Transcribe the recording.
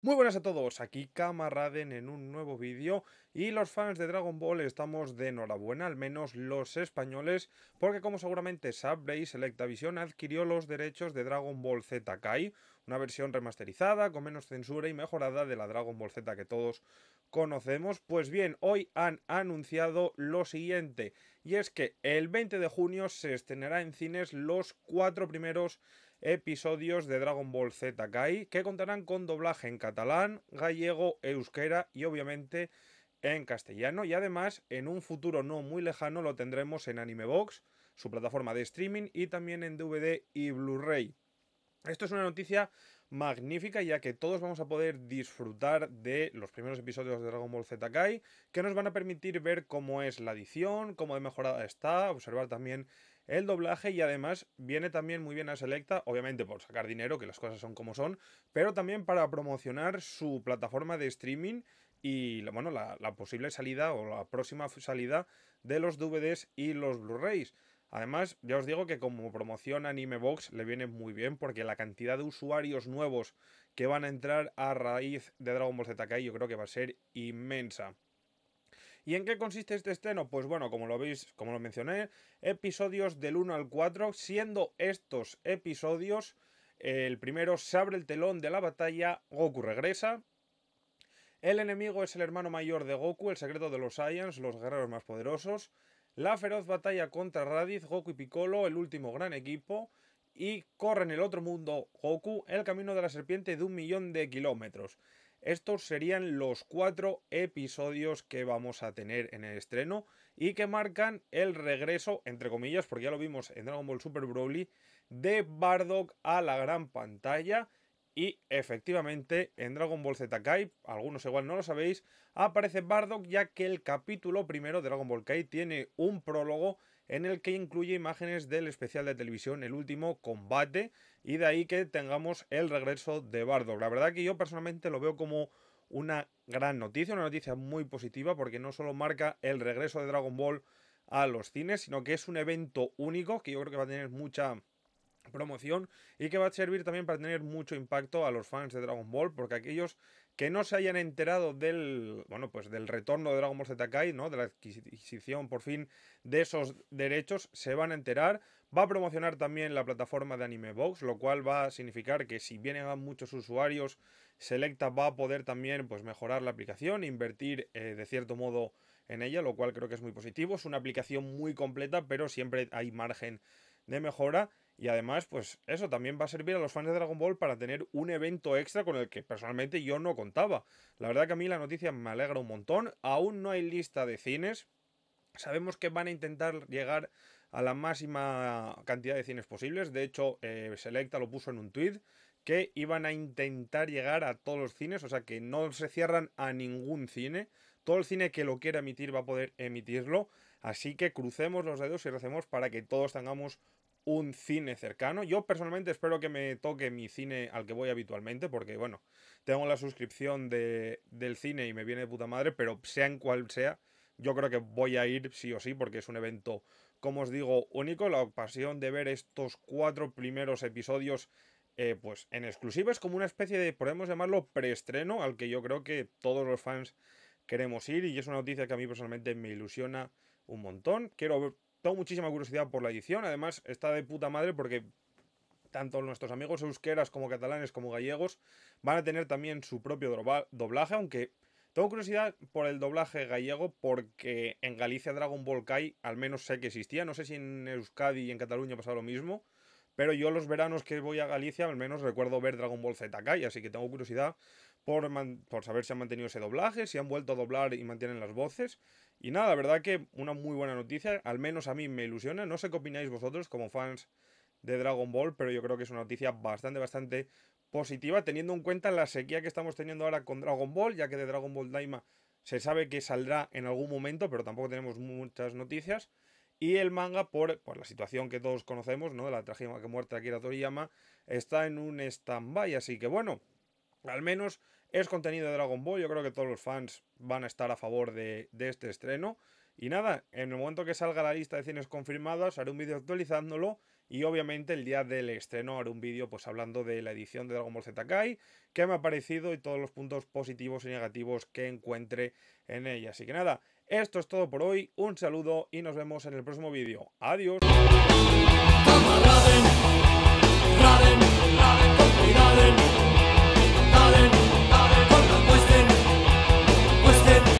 Muy buenas a todos, aquí Kamaraden en un nuevo vídeo y los fans de Dragon Ball estamos de enhorabuena, al menos los españoles, porque como seguramente sabréis, Selectavision adquirió los derechos de Dragon Ball Z Kai, una versión remasterizada, con menos censura y mejorada de la Dragon Ball Z que todos conocemos. Pues bien, hoy han anunciado lo siguiente, y es que el 20 de junio se estrenará en cines los cuatro primeros episodios de Dragon Ball Z Kai que contarán con doblaje en catalán, gallego, euskera y obviamente en castellano y además en un futuro no muy lejano lo tendremos en Animebox, su plataforma de streaming y también en DVD y Blu-ray. Esto es una noticia magnífica ya que todos vamos a poder disfrutar de los primeros episodios de Dragon Ball Z Kai que nos van a permitir ver cómo es la edición, cómo de mejorada está, observar también el doblaje y además viene también muy bien a Selecta, obviamente por sacar dinero, que las cosas son como son, pero también para promocionar su plataforma de streaming y bueno, la, posible salida o la próxima salida de los DVDs y los Blu-rays. Además, ya os digo que como promoción Anime Box le viene muy bien porque la cantidad de usuarios nuevos que van a entrar a raíz de Dragon Ball Z Kai yo creo que va a ser inmensa. ¿Y en qué consiste este estreno? Pues bueno, como lo veis, como lo mencioné, episodios del 1 al 4, siendo estos episodios, el primero se abre el telón de la batalla, Goku regresa, el enemigo es el hermano mayor de Goku, el secreto de los Saiyans, los guerreros más poderosos, la feroz batalla contra Raditz, Goku y Piccolo, el último gran equipo, y corre en el otro mundo Goku el camino de la serpiente de un millón de kilómetros. Estos serían los cuatro episodios que vamos a tener en el estreno y que marcan el regreso, entre comillas, porque ya lo vimos en Dragon Ball Super Broly, de Bardock a la gran pantalla. Y efectivamente, en Dragon Ball Z Kai, algunos igual no lo sabéis, aparece Bardock ya que el capítulo primero de Dragon Ball Kai tiene un prólogo en el que incluye imágenes del especial de televisión El último combate y de ahí que tengamos el regreso de bardo La verdad que yo personalmente lo veo como una gran noticia, una noticia muy positiva porque no solo marca el regreso de Dragon Ball a los cines, sino que es un evento único que yo creo que va a tener mucha promoción y que va a servir también para tener mucho impacto a los fans de Dragon Ball, porque aquellos que no se hayan enterado del, bueno, pues del retorno de Dragon Ball Z Kai, ¿no? De la adquisición por fin de esos derechos, se van a enterar. Va a promocionar también la plataforma de Anime Box, lo cual va a significar que si vienen a muchos usuarios, Selecta va a poder también pues mejorar la aplicación, invertir eh, de cierto modo en ella, lo cual creo que es muy positivo. Es una aplicación muy completa, pero siempre hay margen de mejora. Y además, pues eso también va a servir a los fans de Dragon Ball para tener un evento extra con el que personalmente yo no contaba. La verdad que a mí la noticia me alegra un montón. Aún no hay lista de cines. Sabemos que van a intentar llegar a la máxima cantidad de cines posibles. De hecho, eh, Selecta lo puso en un tweet que iban a intentar llegar a todos los cines, o sea que no se cierran a ningún cine. Todo el cine que lo quiera emitir va a poder emitirlo. Así que crucemos los dedos y recemos para que todos tengamos un cine cercano. Yo personalmente espero que me toque mi cine al que voy habitualmente, porque bueno, tengo la suscripción del cine y me viene de puta madre, pero sea en cual sea, yo creo que voy a ir sí o sí, porque es un evento, como os digo, único. La pasión de ver estos cuatro primeros episodios eh, pues en exclusiva es como una especie de, podemos llamarlo, preestreno al que yo creo que todos los fans queremos ir y es una noticia que a mí personalmente me ilusiona un montón. Quiero ver... Tengo muchísima curiosidad por la edición, además está de puta madre porque tanto nuestros amigos euskeras como catalanes como gallegos van a tener también su propio doblaje, aunque tengo curiosidad por el doblaje gallego porque en Galicia Dragon Ball Kai al menos sé que existía, no sé si en Euskadi y en Cataluña ha pasado lo mismo, pero yo los veranos que voy a Galicia al menos recuerdo ver Dragon Ball Z Kai, así que tengo curiosidad por, saber si han mantenido ese doblaje, si han vuelto a doblar y mantienen las voces. Y nada, la verdad que una muy buena noticia, al menos a mí me ilusiona. No sé qué opináis vosotros como fans de Dragon Ball, pero yo creo que es una noticia bastante, bastante positiva, teniendo en cuenta la sequía que estamos teniendo ahora con Dragon Ball, ya que de Dragon Ball Daima se sabe que saldrá en algún momento, pero tampoco tenemos muchas noticias. Y el manga, por, por la situación que todos conocemos, ¿no? De la tragedia que de Akira Toriyama, está en un stand Así que bueno, al menos es contenido de Dragon Ball. Yo creo que todos los fans van a estar a favor de, este estreno. Y nada, en el momento que salga la lista de cines confirmadas, haré un vídeo actualizándolo. Y obviamente el día del estreno haré un vídeo pues hablando de la edición de Dragon Ball Z Kai, qué me ha parecido y todos los puntos positivos y negativos que encuentre en ella. Así que nada, esto es todo por hoy, un saludo y nos vemos en el próximo vídeo. Adiós.